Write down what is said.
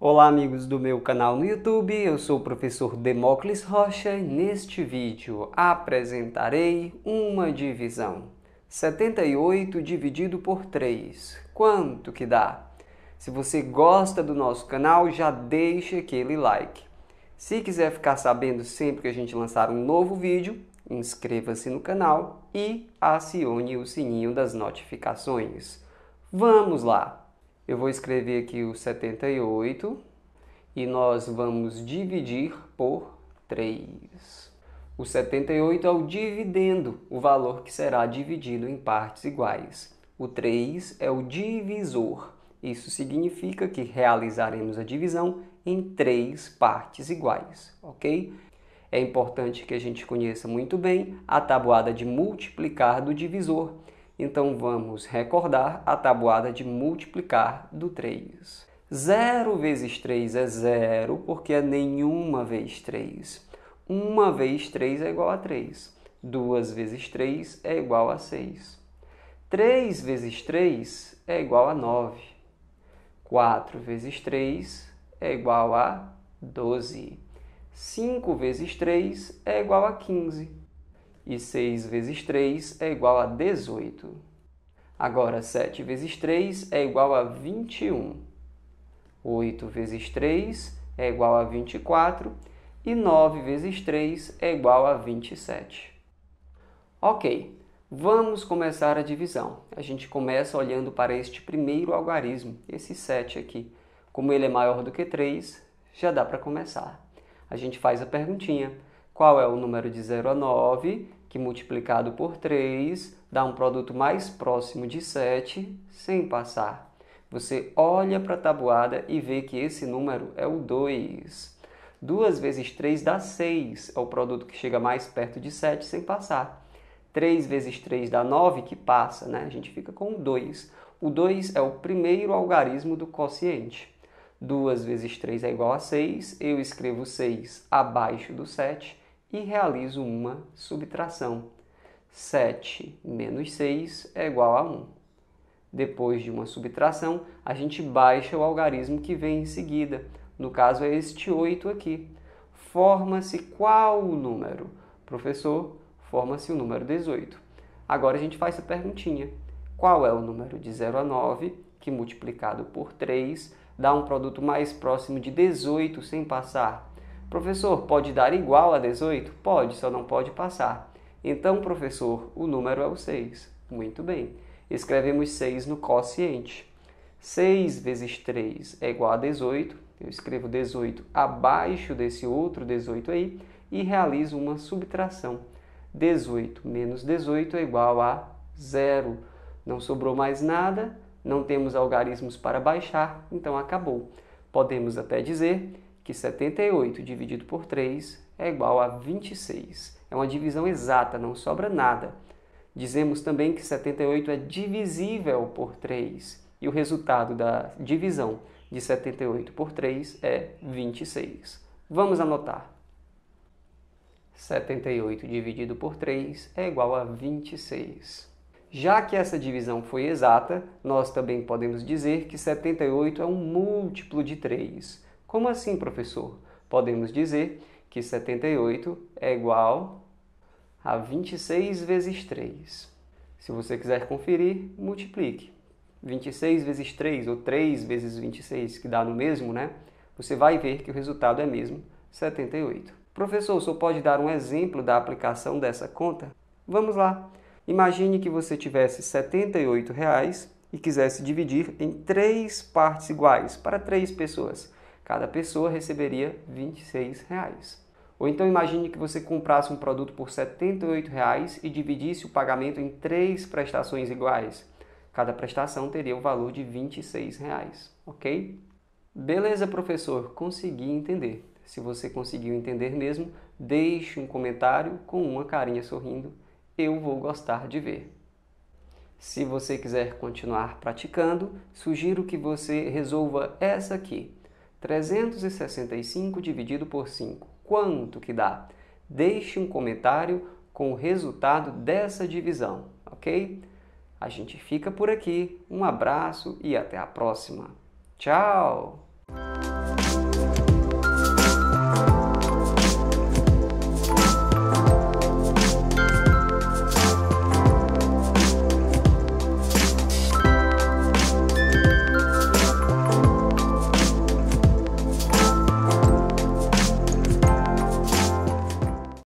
Olá amigos do meu canal no YouTube, eu sou o professor Demócles Rocha e neste vídeo apresentarei uma divisão. 78 dividido por 3, quanto que dá? Se você gosta do nosso canal, já deixa aquele like. Se quiser ficar sabendo sempre que a gente lançar um novo vídeo, inscreva-se no canal e acione o sininho das notificações. Vamos lá! eu vou escrever aqui o 78 e nós vamos dividir por 3. O 78 é o dividendo, o valor que será dividido em partes iguais. O 3 é o divisor. Isso significa que realizaremos a divisão em três partes iguais, ok? É importante que a gente conheça muito bem a tabuada de multiplicar do divisor então vamos recordar a tabuada de multiplicar do 3. 0 vezes 3 é 0, porque é nenhuma vez 3. 1 vez 3 é igual a 3. 2 vezes 3 é igual a 6. 3 vezes 3 é igual a 9. 4 vezes 3 é igual a 12. 5 vezes 3 é igual a 15. E 6 vezes 3 é igual a 18. Agora, 7 vezes 3 é igual a 21. 8 vezes 3 é igual a 24. E 9 vezes 3 é igual a 27. Ok, Vamos começar a divisão. A gente começa olhando para este primeiro algarismo, esse 7 aqui. Como ele é maior do que 3, já dá para começar. A gente faz a perguntinha: qual é o número de 0 a 9, que multiplicado por 3 dá um produto mais próximo de 7, sem passar. Você olha para a tabuada e vê que esse número é o 2. 2 vezes 3 dá 6, é o produto que chega mais perto de 7 sem passar. 3 vezes 3 dá 9, que passa, né? A gente fica com 2. O 2 é o primeiro algarismo do quociente. 2 vezes 3 é igual a 6, eu escrevo 6 abaixo do 7 e realizo uma subtração. 7 menos 6 é igual a 1. Depois de uma subtração, a gente baixa o algarismo que vem em seguida. No caso, é este 8 aqui. Forma-se qual o número? Professor, forma-se o número 18. Agora a gente faz a perguntinha. Qual é o número de 0 a 9, que multiplicado por 3 dá um produto mais próximo de 18 sem passar Professor, pode dar igual a 18? Pode, só não pode passar. Então, professor, o número é o 6. Muito bem. Escrevemos 6 no quociente. 6 vezes 3 é igual a 18. Eu escrevo 18 abaixo desse outro 18 aí e realizo uma subtração. 18 menos 18 é igual a zero. Não sobrou mais nada, não temos algarismos para baixar, então acabou. Podemos até dizer que 78 dividido por 3 é igual a 26. É uma divisão exata, não sobra nada. Dizemos também que 78 é divisível por 3 e o resultado da divisão de 78 por 3 é 26. Vamos anotar. 78 dividido por 3 é igual a 26. Já que essa divisão foi exata, nós também podemos dizer que 78 é um múltiplo de 3. Como assim, professor? Podemos dizer que 78 é igual a 26 vezes 3. Se você quiser conferir, multiplique. 26 vezes 3 ou 3 vezes 26, que dá no mesmo, né? Você vai ver que o resultado é mesmo 78. Professor, o senhor pode dar um exemplo da aplicação dessa conta? Vamos lá. Imagine que você tivesse R$ 78 reais e quisesse dividir em três partes iguais para três pessoas. Cada pessoa receberia R$ 26,00. Ou então imagine que você comprasse um produto por R$ 78,00 e dividisse o pagamento em três prestações iguais. Cada prestação teria o valor de R$ 26,00, ok? Beleza, professor, consegui entender. Se você conseguiu entender mesmo, deixe um comentário com uma carinha sorrindo. Eu vou gostar de ver. Se você quiser continuar praticando, sugiro que você resolva essa aqui. 365 dividido por 5. Quanto que dá? Deixe um comentário com o resultado dessa divisão, ok? A gente fica por aqui. Um abraço e até a próxima. Tchau!